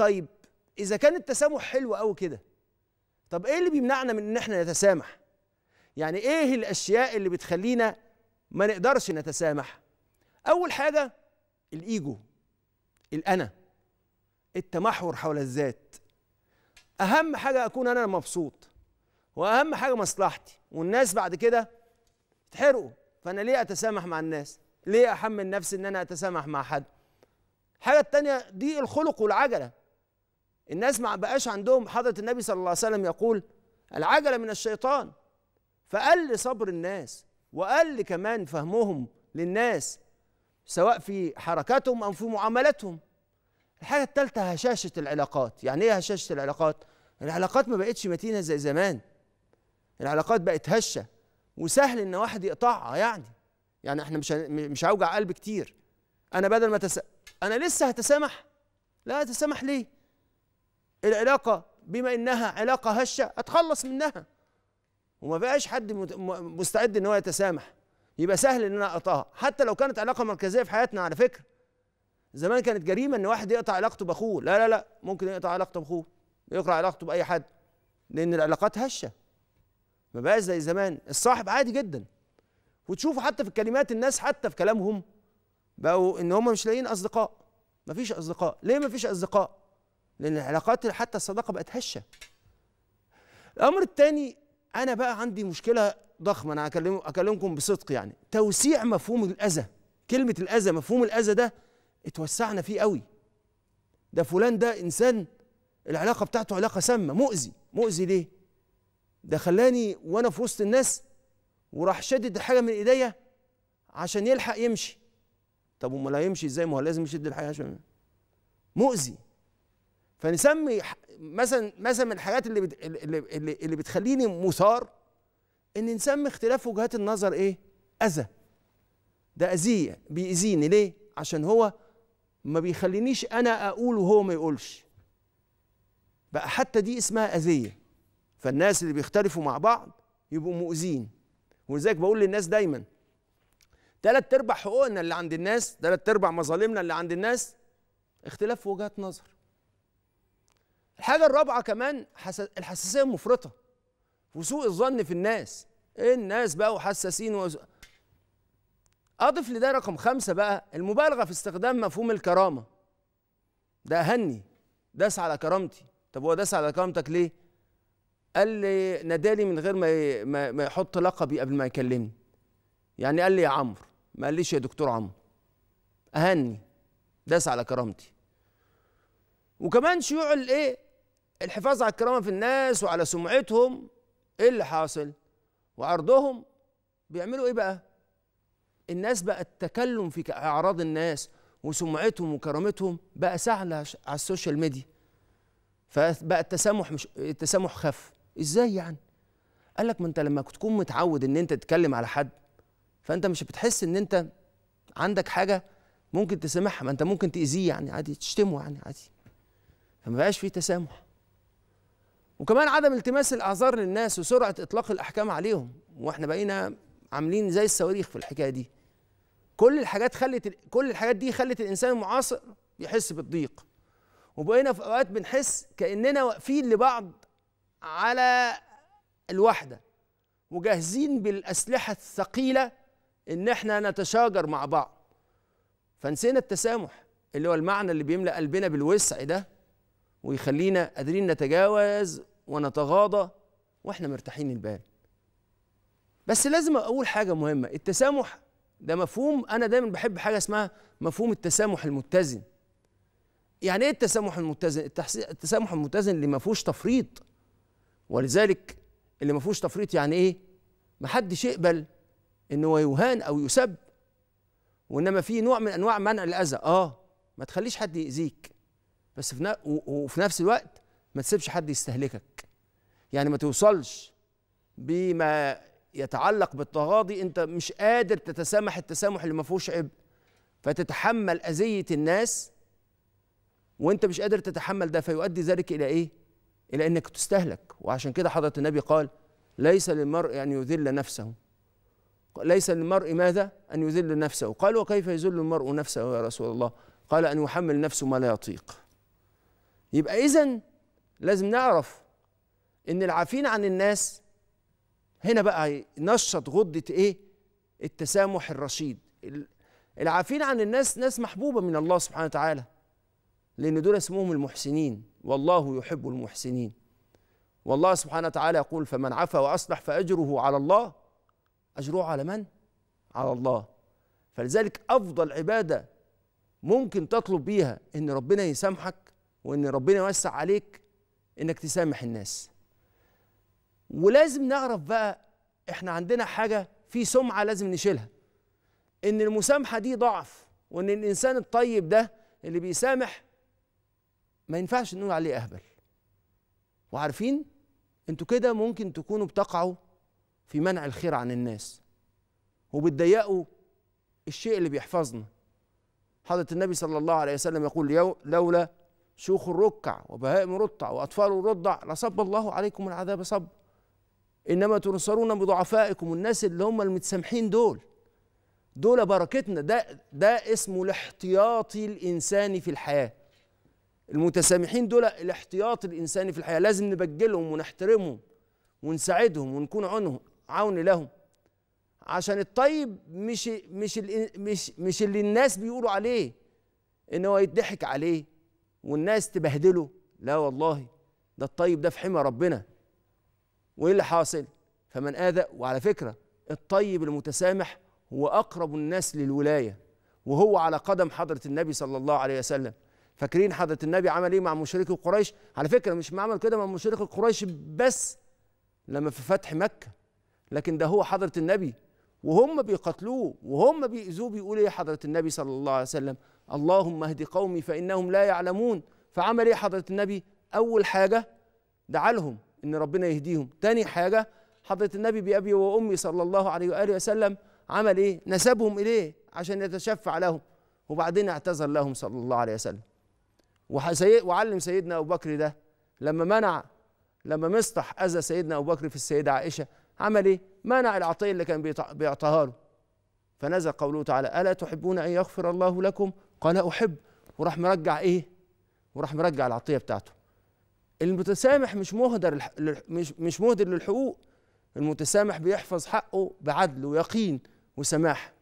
طيب اذا كان التسامح حلو قوي كده طب ايه اللي بيمنعنا من ان احنا نتسامح يعني ايه الاشياء اللي بتخلينا ما نقدرش نتسامح اول حاجه الايجو الانا التمحور حول الذات اهم حاجه اكون انا مبسوط واهم حاجه مصلحتي والناس بعد كده تحرقوا فانا ليه اتسامح مع الناس ليه احمل نفسي ان انا اتسامح مع حد الحاجه التانية دي الخلق والعجله الناس ما بقاش عندهم حضرة النبي صلى الله عليه وسلم يقول العجلة من الشيطان فقل صبر الناس وقل كمان فهمهم للناس سواء في حركاتهم أو في معاملاتهم الحاجة الثالثة هشاشة العلاقات يعني إيه هشاشة العلاقات؟ العلاقات ما بقتش متينة زي زمان العلاقات بقت هشة وسهل إن واحد يقطعها يعني يعني إحنا مش مش هوجع قلب كتير أنا بدل ما تس... أنا لسه هتسامح لا هتسامح ليه؟ العلاقة بما إنها علاقة هشة أتخلص منها وما بقاش حد مستعد إن هو يتسامح يبقى سهل إن أنا أقطعها حتى لو كانت علاقة مركزية في حياتنا على فكرة زمان كانت جريمة إن واحد يقطع علاقته بأخوه لا لا لا ممكن يقطع علاقته بأخوه يقطع علاقته بأي حد لأن العلاقات هشة ما بقاش زي زمان الصاحب عادي جدا وتشوفوا حتى في الكلمات الناس حتى في كلامهم بقوا ان هم مش لاقيين اصدقاء مفيش اصدقاء ليه مفيش اصدقاء لان العلاقات حتى الصداقه بقت هشه الامر الثاني انا بقى عندي مشكله ضخمه انا هكلم اكلمكم بصدق يعني توسيع مفهوم الاذى كلمه الاذى مفهوم الاذى ده اتوسعنا فيه قوي ده فلان ده انسان العلاقه بتاعته علاقه سامه مؤذي مؤذي ليه ده خلاني وانا في وسط الناس وراح شدد حاجه من ايديا عشان يلحق يمشي طب امال هيمشي ازاي ما هو لازم يشد الحاجه عشان مؤذي فنسمي مثلا مثلا من الحاجات اللي بت اللي, اللي, اللي بتخليني مثار ان نسمي اختلاف وجهات النظر ايه؟ اذى ده اذيه بيأذيني ليه؟ عشان هو ما بيخلينيش انا اقول وهو ما يقولش بقى حتى دي اسمها اذيه فالناس اللي بيختلفوا مع بعض يبقوا مؤذين ولذلك بقول للناس دايما تلات ارباع حقوقنا اللي عند الناس تلات ارباع مظالمنا اللي عند الناس اختلاف وجهات نظر الحاجه الرابعه كمان الحساسيه المفرطه وسوء الظن في الناس إيه الناس بقوا حساسين و... اضف لده رقم خمسة بقى المبالغه في استخدام مفهوم الكرامه ده اهني داس على كرامتي طب هو داس على كرامتك ليه قال لي نادالي من غير ما ما, ما يحط لقبي قبل ما يكلمني يعني قال لي يا عمرو ما قاليش يا دكتور عمرو اهني داس على كرامتي وكمان شيوع الايه الحفاظ على الكرامه في الناس وعلى سمعتهم ايه اللي حاصل وعرضهم بيعملوا ايه بقى الناس بقى التكلم في اعراض الناس وسمعتهم وكرامتهم بقى سهل على السوشيال ميديا فبقى التسامح مش التسامح خف ازاي يعني قال لك ما انت لما تكون متعود ان انت تتكلم على حد فانت مش بتحس ان انت عندك حاجه ممكن تسامحها ما انت ممكن تاذيه يعني عادي تشتمه يعني عادي فما بقاش في تسامح وكمان عدم التماس الاعذار للناس وسرعه اطلاق الاحكام عليهم واحنا بقينا عاملين زي الصواريخ في الحكايه دي كل الحاجات خلت كل الحاجات دي خلت الانسان المعاصر يحس بالضيق وبقينا في اوقات بنحس كاننا واقفين لبعض على الوحده وجاهزين بالاسلحه الثقيله ان احنا نتشاجر مع بعض فنسينا التسامح اللي هو المعنى اللي بيملا قلبنا بالوسع ده ويخلينا قادرين نتجاوز ونتغاضى واحنا مرتاحين البال بس لازم اقول حاجه مهمه التسامح ده مفهوم انا دايما بحب حاجه اسمها مفهوم التسامح المتزن يعني ايه التسامح المتزن التسامح المتزن اللي ما فيهوش تفريط ولذلك اللي ما فيهوش تفريط يعني ايه ما حدش يقبل ان هو يهان او يسب وانما في نوع من انواع منع الاذى اه ما تخليش حد يأذيك بس في وفي نفس الوقت ما تسيبش حد يستهلكك يعني ما توصلش بما يتعلق بالتغاضي انت مش قادر تتسامح التسامح اللي ما فيهوش عبء فتتحمل اذيه الناس وانت مش قادر تتحمل ده فيؤدي ذلك الى ايه الى انك تستهلك وعشان كده حضره النبي قال ليس للمرء ان يذل نفسه ليس للمرء ماذا ان يذل نفسه قال وكيف يذل المرء نفسه يا رسول الله قال ان يحمل نفسه ما لا يطيق يبقى اذا لازم نعرف ان العافين عن الناس هنا بقى نشط غده ايه التسامح الرشيد العافين عن الناس ناس محبوبه من الله سبحانه وتعالى لان دول اسمهم المحسنين والله يحب المحسنين والله سبحانه وتعالى يقول فمن عفا واصلح فاجره على الله اجره على من على الله فلذلك افضل عباده ممكن تطلب بيها ان ربنا يسامحك وان ربنا يوسع عليك انك تسامح الناس ولازم نعرف بقى احنا عندنا حاجه في سمعه لازم نشيلها ان المسامحه دي ضعف وان الانسان الطيب ده اللي بيسامح ما ينفعش نقول عليه اهبل وعارفين انتوا كده ممكن تكونوا بتقعوا في منع الخير عن الناس وبتضيقوا الشيء اللي بيحفظنا حضرة النبي صلى الله عليه وسلم يقول لولا شيوخ الركع وبهائم الرطع وأطفال الرضع لصب الله عليكم العذاب صب انما تنصرون بضعفائكم الناس اللي هم المتسامحين دول دول بركتنا ده ده اسمه الاحتياطي الانساني في الحياه المتسامحين دول الاحتياط الانساني في الحياه لازم نبجلهم ونحترمهم ونساعدهم ونكون عونهم عون لهم عشان الطيب مش مش مش مش اللي الناس بيقولوا عليه ان هو يتضحك عليه والناس تبهدله لا والله ده الطيب ده في حمى ربنا وايه اللي حاصل فمن اذى وعلى فكره الطيب المتسامح هو اقرب الناس للولايه وهو على قدم حضره النبي صلى الله عليه وسلم فاكرين حضره النبي عمل ايه مع مشركي قريش على فكره مش عمل كده مع مشركي قريش بس لما في فتح مكه لكن ده هو حضره النبي وهم بيقتلوه وهم بيأذوه بيقول ايه حضره النبي صلى الله عليه وسلم اللهم اهد قومي فانهم لا يعلمون فعمل ايه حضره النبي اول حاجه دعا لهم ان ربنا يهديهم تاني حاجه حضره النبي بابي وامي صلى الله عليه واله وسلم عمل ايه نسبهم اليه عشان يتشفع لهم وبعدين اعتذر لهم صلى الله عليه وسلم وعلم سيدنا ابو بكر ده لما منع لما مسطح اذى سيدنا ابو بكر في السيده عائشه عمل ايه منع العطيه اللي كان بيعطاها له فنزل قوله تعالى الا تحبون ان يغفر الله لكم قال احب وراح مرجع ايه وراح مرجع العطيه بتاعته المتسامح مش مهدر مش مش مهدر للحقوق المتسامح بيحفظ حقه بعدل ويقين وسماح